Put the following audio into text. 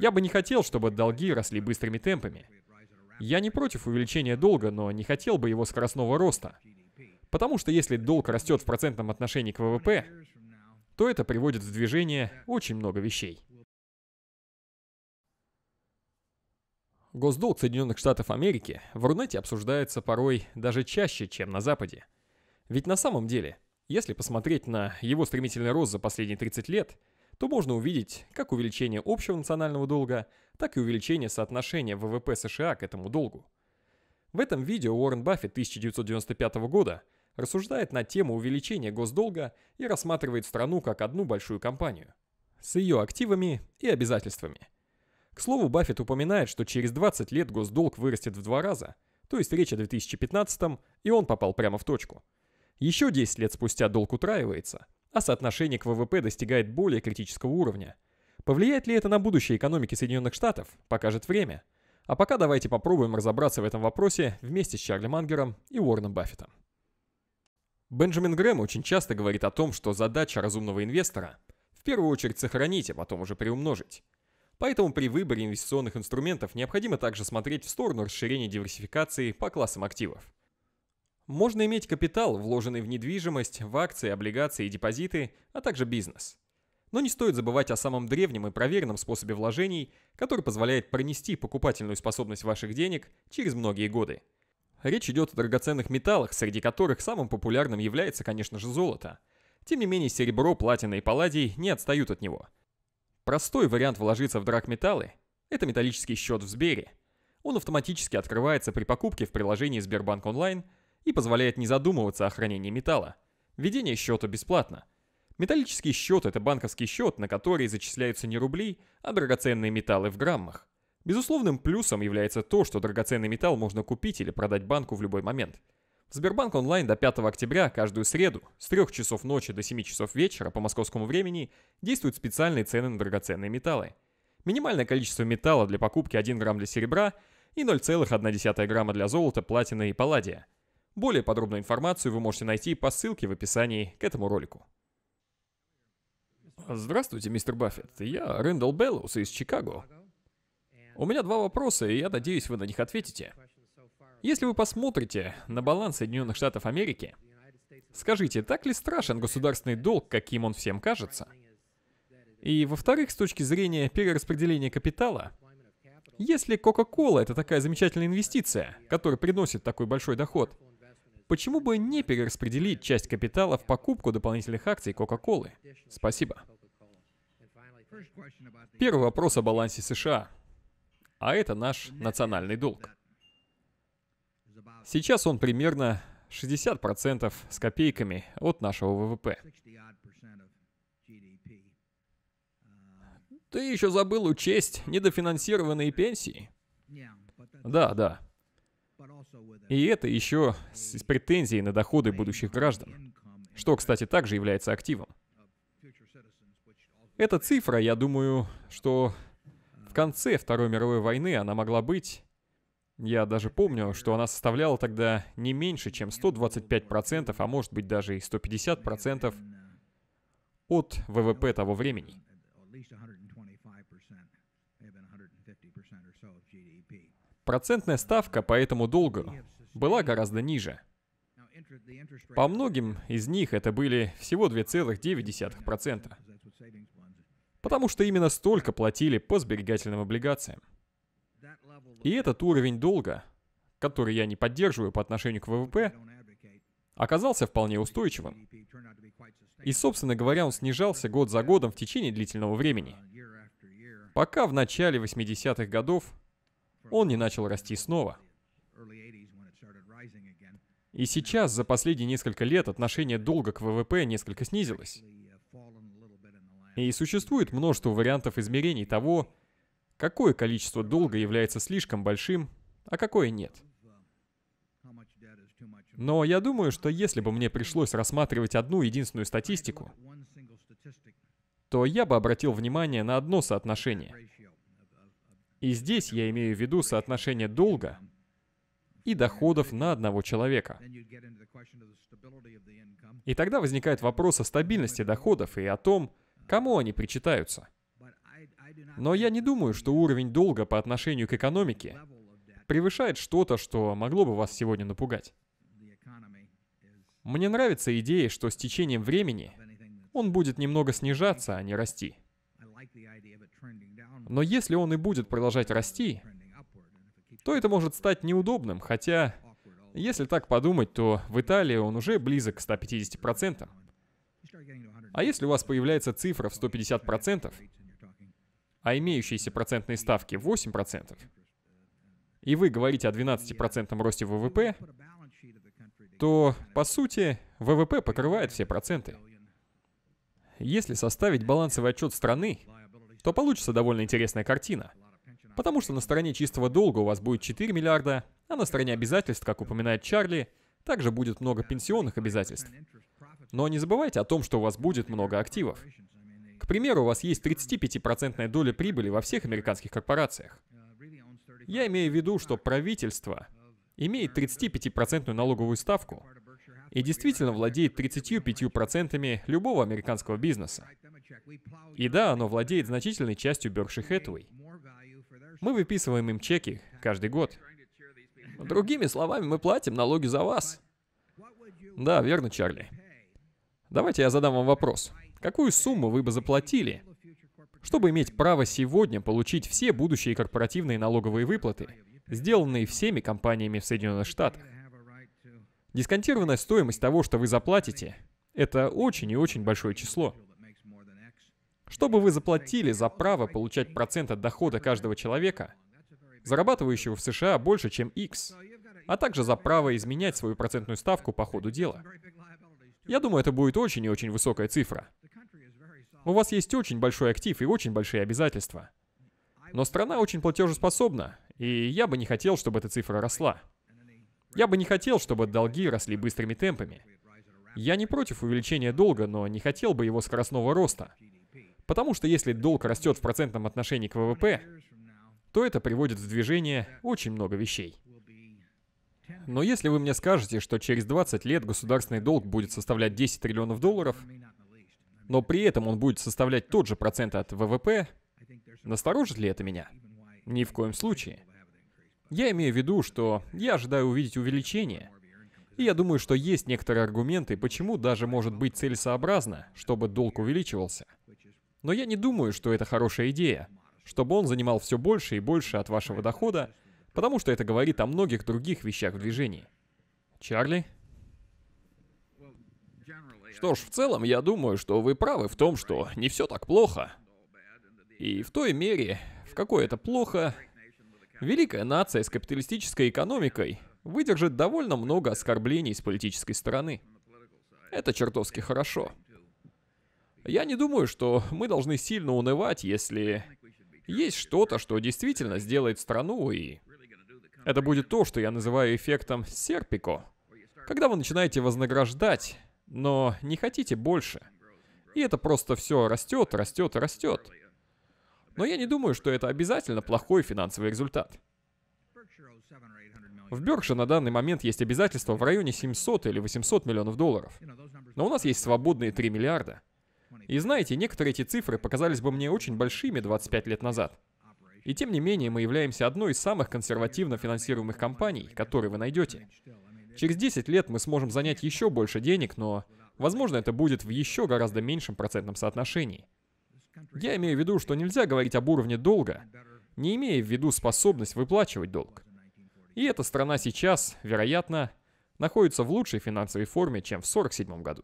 Я бы не хотел, чтобы долги росли быстрыми темпами. Я не против увеличения долга, но не хотел бы его скоростного роста. Потому что если долг растет в процентном отношении к ВВП, то это приводит в движение очень много вещей. Госдолг Соединенных Штатов Америки в Рунете обсуждается порой даже чаще, чем на Западе. Ведь на самом деле, если посмотреть на его стремительный рост за последние 30 лет – то можно увидеть как увеличение общего национального долга, так и увеличение соотношения ВВП США к этому долгу. В этом видео Уоррен Баффет 1995 года рассуждает на тему увеличения госдолга и рассматривает страну как одну большую компанию с ее активами и обязательствами. К слову, Баффет упоминает, что через 20 лет госдолг вырастет в два раза, то есть речь о 2015, и он попал прямо в точку. Еще 10 лет спустя долг утраивается, а соотношение к ВВП достигает более критического уровня. Повлияет ли это на будущее экономики Соединенных Штатов, покажет время. А пока давайте попробуем разобраться в этом вопросе вместе с Чарли Мангером и Уорреном Баффетом. Бенджамин Грэм очень часто говорит о том, что задача разумного инвестора – в первую очередь сохранить, а потом уже приумножить. Поэтому при выборе инвестиционных инструментов необходимо также смотреть в сторону расширения диверсификации по классам активов. Можно иметь капитал, вложенный в недвижимость, в акции, облигации и депозиты, а также бизнес. Но не стоит забывать о самом древнем и проверенном способе вложений, который позволяет пронести покупательную способность ваших денег через многие годы. Речь идет о драгоценных металлах, среди которых самым популярным является, конечно же, золото. Тем не менее, серебро, платина и палладий не отстают от него. Простой вариант вложиться в драгметаллы – это металлический счет в Сбере. Он автоматически открывается при покупке в приложении Сбербанк Онлайн – и позволяет не задумываться о хранении металла. Введение счета бесплатно. Металлический счет – это банковский счет, на который зачисляются не рубли, а драгоценные металлы в граммах. Безусловным плюсом является то, что драгоценный металл можно купить или продать банку в любой момент. В Сбербанк онлайн до 5 октября каждую среду с 3 часов ночи до 7 часов вечера по московскому времени действуют специальные цены на драгоценные металлы. Минимальное количество металла для покупки 1 грамм для серебра и 0,1 грамма для золота, платины и палладия – более подробную информацию вы можете найти по ссылке в описании к этому ролику. Здравствуйте, мистер Баффет. Я Рэндалл Беллоус из Чикаго. У меня два вопроса, и я надеюсь, вы на них ответите. Если вы посмотрите на баланс Соединенных Штатов Америки, скажите, так ли страшен государственный долг, каким он всем кажется? И, во-вторых, с точки зрения перераспределения капитала, если Coca-Cola — это такая замечательная инвестиция, которая приносит такой большой доход — Почему бы не перераспределить часть капитала в покупку дополнительных акций Кока-Колы? Спасибо. Первый вопрос о балансе США. А это наш национальный долг. Сейчас он примерно 60% с копейками от нашего ВВП. Ты еще забыл учесть недофинансированные пенсии? Да, да. И это еще с претензией на доходы будущих граждан, что, кстати, также является активом. Эта цифра, я думаю, что в конце Второй мировой войны она могла быть... Я даже помню, что она составляла тогда не меньше, чем 125%, а может быть даже и 150% от ВВП того времени процентная ставка по этому долгу была гораздо ниже. По многим из них это были всего 2,9%, потому что именно столько платили по сберегательным облигациям. И этот уровень долга, который я не поддерживаю по отношению к ВВП, оказался вполне устойчивым. И, собственно говоря, он снижался год за годом в течение длительного времени. Пока в начале 80-х годов он не начал расти снова. И сейчас, за последние несколько лет, отношение долга к ВВП несколько снизилось. И существует множество вариантов измерений того, какое количество долга является слишком большим, а какое нет. Но я думаю, что если бы мне пришлось рассматривать одну единственную статистику, то я бы обратил внимание на одно соотношение — и здесь я имею в виду соотношение долга и доходов на одного человека. И тогда возникает вопрос о стабильности доходов и о том, кому они причитаются. Но я не думаю, что уровень долга по отношению к экономике превышает что-то, что могло бы вас сегодня напугать. Мне нравится идея, что с течением времени он будет немного снижаться, а не расти. Но если он и будет продолжать расти, то это может стать неудобным, хотя, если так подумать, то в Италии он уже близок к 150%. А если у вас появляется цифра в 150%, а имеющиеся процентные ставки 8%, и вы говорите о 12% росте ВВП, то, по сути, ВВП покрывает все проценты если составить балансовый отчет страны, то получится довольно интересная картина. Потому что на стороне чистого долга у вас будет 4 миллиарда, а на стороне обязательств, как упоминает Чарли, также будет много пенсионных обязательств. Но не забывайте о том, что у вас будет много активов. К примеру, у вас есть 35% доля прибыли во всех американских корпорациях. Я имею в виду, что правительство имеет 35% налоговую ставку – и действительно владеет 35% любого американского бизнеса. И да, оно владеет значительной частью Berkshire Hathaway. Мы выписываем им чеки каждый год. Другими словами, мы платим налоги за вас. Да, верно, Чарли. Давайте я задам вам вопрос. Какую сумму вы бы заплатили, чтобы иметь право сегодня получить все будущие корпоративные налоговые выплаты, сделанные всеми компаниями в Соединенных Штатах? Дисконтированная стоимость того, что вы заплатите, это очень и очень большое число. Чтобы вы заплатили за право получать процент от дохода каждого человека, зарабатывающего в США больше, чем X, а также за право изменять свою процентную ставку по ходу дела. Я думаю, это будет очень и очень высокая цифра. У вас есть очень большой актив и очень большие обязательства. Но страна очень платежеспособна, и я бы не хотел, чтобы эта цифра росла. Я бы не хотел, чтобы долги росли быстрыми темпами. Я не против увеличения долга, но не хотел бы его скоростного роста. Потому что если долг растет в процентном отношении к ВВП, то это приводит в движение очень много вещей. Но если вы мне скажете, что через 20 лет государственный долг будет составлять 10 триллионов долларов, но при этом он будет составлять тот же процент от ВВП, насторожит ли это меня? Ни в коем случае. Я имею в виду, что я ожидаю увидеть увеличение. И я думаю, что есть некоторые аргументы, почему даже может быть целесообразно, чтобы долг увеличивался. Но я не думаю, что это хорошая идея, чтобы он занимал все больше и больше от вашего дохода, потому что это говорит о многих других вещах в движении. Чарли? Что ж, в целом, я думаю, что вы правы в том, что не все так плохо. И в той мере, в какой это плохо, Великая нация с капиталистической экономикой выдержит довольно много оскорблений с политической стороны. Это чертовски хорошо. Я не думаю, что мы должны сильно унывать, если есть что-то, что действительно сделает страну, и это будет то, что я называю эффектом серпико. Когда вы начинаете вознаграждать, но не хотите больше. И это просто все растет, растет, растет. Но я не думаю, что это обязательно плохой финансовый результат. В Беркше на данный момент есть обязательства в районе 700 или 800 миллионов долларов. Но у нас есть свободные 3 миллиарда. И знаете, некоторые эти цифры показались бы мне очень большими 25 лет назад. И тем не менее, мы являемся одной из самых консервативно финансируемых компаний, которые вы найдете. Через 10 лет мы сможем занять еще больше денег, но, возможно, это будет в еще гораздо меньшем процентном соотношении. Я имею в виду, что нельзя говорить об уровне долга, не имея в виду способность выплачивать долг. И эта страна сейчас, вероятно, находится в лучшей финансовой форме, чем в 1947 году.